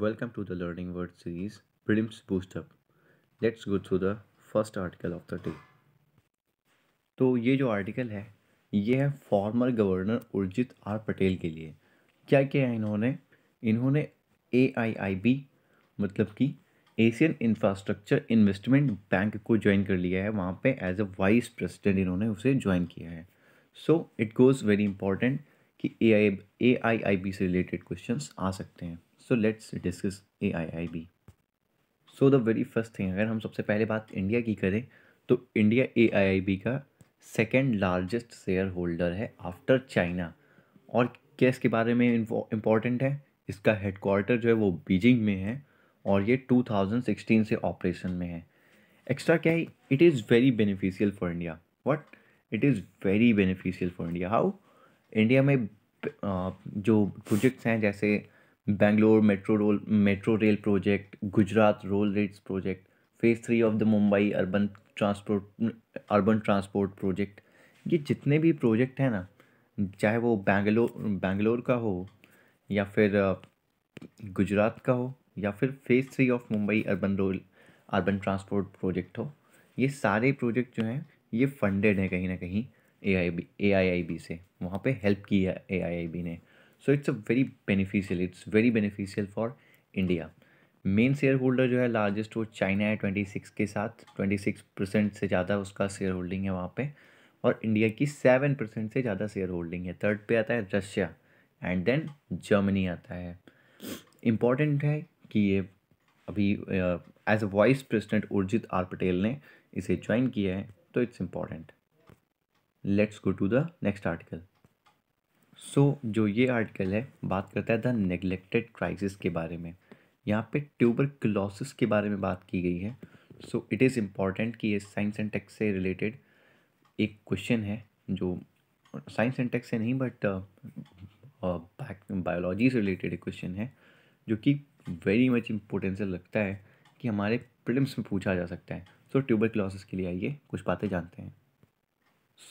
Welcome to the Learning Word Series Prelims Boost Up. Let's go through the first article of the day. तो ये जो article है ये है former governor Urjit R Patel के लिए क्या क्या है इन्होंने इन्होंने ए आई आई बी मतलब कि एशियन इंफ्रास्ट्रक्चर इन्वेस्टमेंट बैंक को ज्वाइन कर लिया है वहाँ पे एज अ वाइस प्रेसिडेंट इन्होंने उसे ज्वाइन किया है so it goes very important कि A I A I I B से रिलेटेड क्वेश्चन आ सकते हैं so let's discuss A I I B so the very first thing अगर हम सबसे पहले बात इंडिया की करें तो India A I I B का सेकेंड लार्जेस्ट शेयर होल्डर है आफ्टर चाइना और क्या इसके बारे में इम्पोर्टेंट है इसका हेडकोार्टर जो है वो बीजिंग में है और ये 2016 से ऑपरेशन में है एक्स्ट्रा क्या है it is very beneficial for India what it is very beneficial for India how India में uh, जो प्रोजेक्ट्स हैं जैसे Bangalore metro rail metro rail project Gujarat rural roads project phase three of the Mumbai urban transport urban transport project ये जितने भी project हैं ना चाहे वो बेंगलोर बेंगलोर का हो या फिर गुजरात का हो या फिर phase three of Mumbai urban rail urban transport project हो ये सारे प्रोजेक्ट जो हैं ये फंडेड हैं कहीं ना कहीं ए आई B A I I B से वहाँ पर हेल्प की है ए आई आई बी ने so it's a very beneficial it's very beneficial for India main shareholder जो है लार्जेस्ट वो चाइना है ट्वेंटी सिक्स के साथ ट्वेंटी सिक्स परसेंट से ज़्यादा उसका शेयर होल्डिंग है वहाँ पे और इंडिया की सेवन परसेंट से ज़्यादा शेयर होल्डिंग है थर्ड पे आता है रशिया एंड देन जर्मनी आता है इम्पॉर्टेंट है कि ये अभी as a vice president Urjit R Patel ने इसे ज्वाइन किया है तो it's important let's go to the next article so so, जो ये आर्टिकल है बात करता है द नेगलेक्टेड क्राइसिस के बारे में यहाँ पे ट्यूबर क्लोसिस के बारे में बात की गई है सो इट इज़ इम्पॉर्टेंट कि ये साइंस एंड टेक्स से रिलेटेड एक क्वेश्चन है जो साइंस एंड टेक्स से नहीं बट बायोलॉजी uh, uh, से रिलेटेड एक क्वेश्चन है जो कि वेरी मच इम्पोर्टेंस लगता है कि हमारे प्रिलिम्स में पूछा जा सकता है सो so, ट्यूबर क्लोसिस के लिए आइए कुछ बातें जानते हैं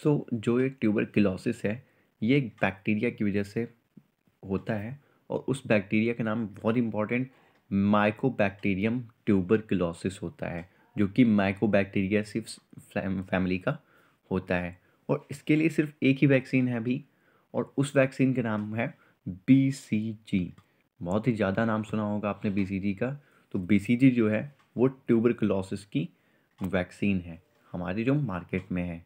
सो so, जो ये ट्यूबर क्लोसिस है ये एक बैक्टीरिया की वजह से होता है और उस बैक्टीरिया का नाम बहुत इंपॉर्टेंट माइकोबैक्टीरियम क्लोसिस होता है जो कि माइकोबैक्टीरिया सिर्फ फैमिली का होता है और इसके लिए सिर्फ एक ही वैक्सीन है अभी और उस वैक्सीन का नाम है बी सी जी बहुत ही ज़्यादा नाम सुना होगा आपने बी सी जी का तो बी सी जी जो है वो क्लोसिस की वैक्सीन है हमारी जो मार्केट में है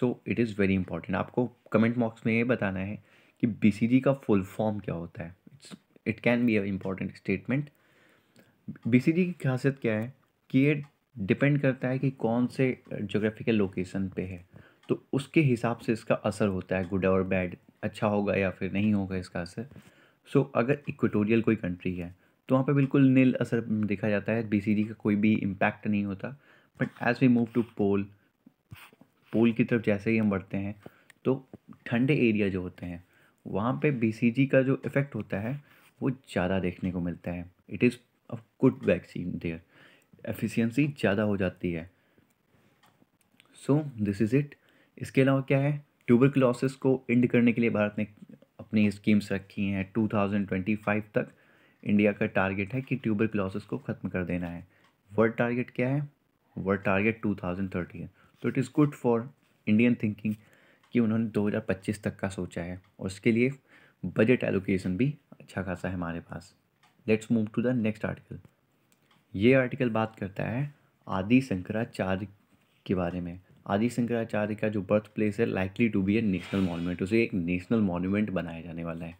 so it is very important आपको कमेंट बॉक्स में ये बताना है कि बी का फुल फॉर्म क्या होता है it's it can be a important statement B की खासियत क्या है कि ये डिपेंड करता है कि कौन से जोग्राफिकल लोकेशन पे है तो उसके हिसाब से इसका असर होता है गुड और बैड अच्छा होगा या फिर नहीं होगा इसका असर सो so, अगर इक्वेटोरियल कोई कंट्री है तो वहाँ पे बिल्कुल नील असर देखा जाता है बीसीडी का कोई भी इम्पैक्ट नहीं होता but as we move to pole pole की तरफ जैसे ही हम बढ़ते हैं तो ठंडे एरिया जो होते हैं वहाँ पे बीसीजी का जो इफ़ेक्ट होता है वो ज़्यादा देखने को मिलता है it is a good vaccine their efficiency ज़्यादा हो जाती है सो दिस इज़ इट इसके अलावा क्या है ट्यूबर को एंड करने के लिए भारत ने अपनी स्कीम्स रखी हैं 2025 तक इंडिया का टारगेट है कि ट्यूबर को ख़त्म कर देना है वर्ल्ड टारगेट क्या है वर्ल्ड टारगेट 2030 है तो it is good for Indian thinking कि उन्होंने 2025 तक का सोचा है और उसके लिए बजट एलोकेशन भी अच्छा खासा है हमारे पास let's move to the next article ये आर्टिकल बात करता है आदि शंकराचार्य के बारे में आदि शंकराचार्य का जो बर्थ प्लेस है likely to be a national monument उसे एक नेशनल मॉन्यूमेंट बनाया जाने वाला है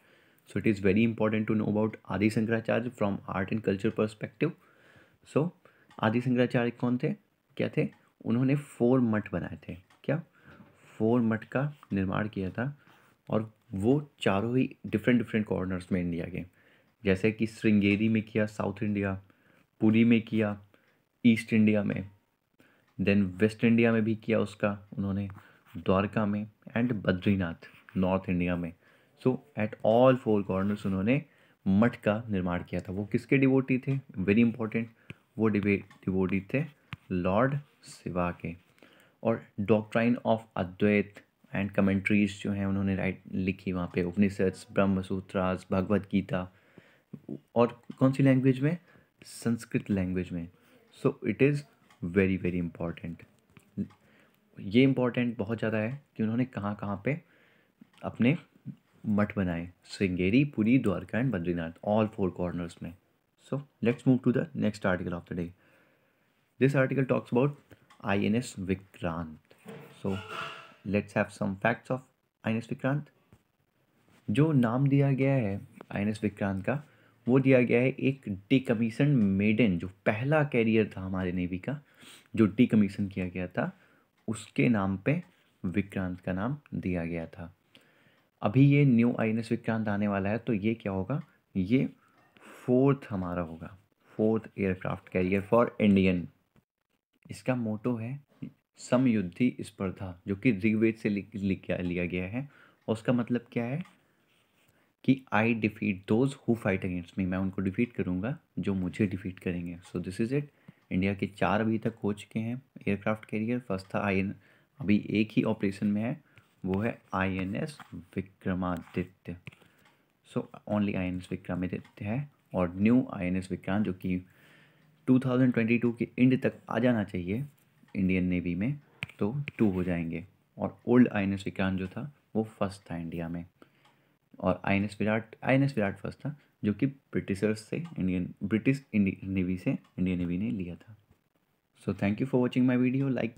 so it is very important to know about Adi Shankaracharya from art and culture perspective so Adi Shankaracharya कौन थे क्या थे उन्होंने फोर मठ बनाए थे क्या फोर मठ का निर्माण किया था और वो चारों ही डिफरेंट डिफरेंट कॉर्नर्स में इंडिया के जैसे कि श्रृंगेरी में किया साउथ इंडिया पुरी में किया ईस्ट इंडिया में देन वेस्ट इंडिया में भी किया उसका उन्होंने द्वारका में एंड बद्रीनाथ नॉर्थ इंडिया में so at all four corners उन्होंने मठ का निर्माण किया था वो किसके डिवोटी थे वेरी इंपॉर्टेंट वो डिवे डिवोटी थे लॉर्ड सिवा के और doctrine of Advaita and commentaries जो हैं उन्होंने राइट लिखी वहाँ पे उपनिषद्स ब्रह्म सूत्रास भगवद गीता और कौन सी लैंग्वेज में संस्कृत लैंग्वेज में so it is very very important ये इम्पॉर्टेंट बहुत ज़्यादा है कि उन्होंने कहाँ कहाँ पे अपने मठ बनाए Sringeri Puri Dwarka and Badrinath all four corners में so let's move to the next article of the day this article talks I N S Vikrant so let's have some facts of I N S Vikrant जो नाम दिया गया है आई एन एस विक्रांत का वो दिया गया है एक डी कमीशन मेडन जो पहला कैरियर था हमारे नेवी का जो डी कमीशन किया गया था उसके नाम पे विक्रांत का नाम दिया गया था अभी ये न्यू एस विक्रांत आने वाला है तो ये क्या होगा ये फोर्थ हमारा होगा fourth aircraft carrier for Indian इसका मोटो है समयुद्धि स्पर्धा जो कि ऋग्वेद से लिखा लिया गया है और उसका मतलब क्या है कि I defeat those who fight against me मैं उनको डिफीट करूँगा जो मुझे डिफीट करेंगे so this is it India के चार अभी तक हो चुके हैं एयरक्राफ्ट कैरियर फर्स्ट था आई अभी एक ही ऑपरेशन में है वो है I N S Vikramaditya so only I N S Vikramaditya है और new I N S Vikrant जो कि 2022 के एंड तक आ जाना चाहिए इंडियन नेवी में तो टू हो जाएंगे और old I N S Vikrant जो था वो फर्स्ट था इंडिया में और I N S Virat I N S Virat first था जो कि ब्रिटिशर्स से इंडियन ब्रिटिश नेवी से इंडियन नेवी ने लिया था so thank you for watching my video like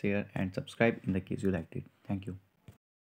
share and subscribe in the case you like it thank you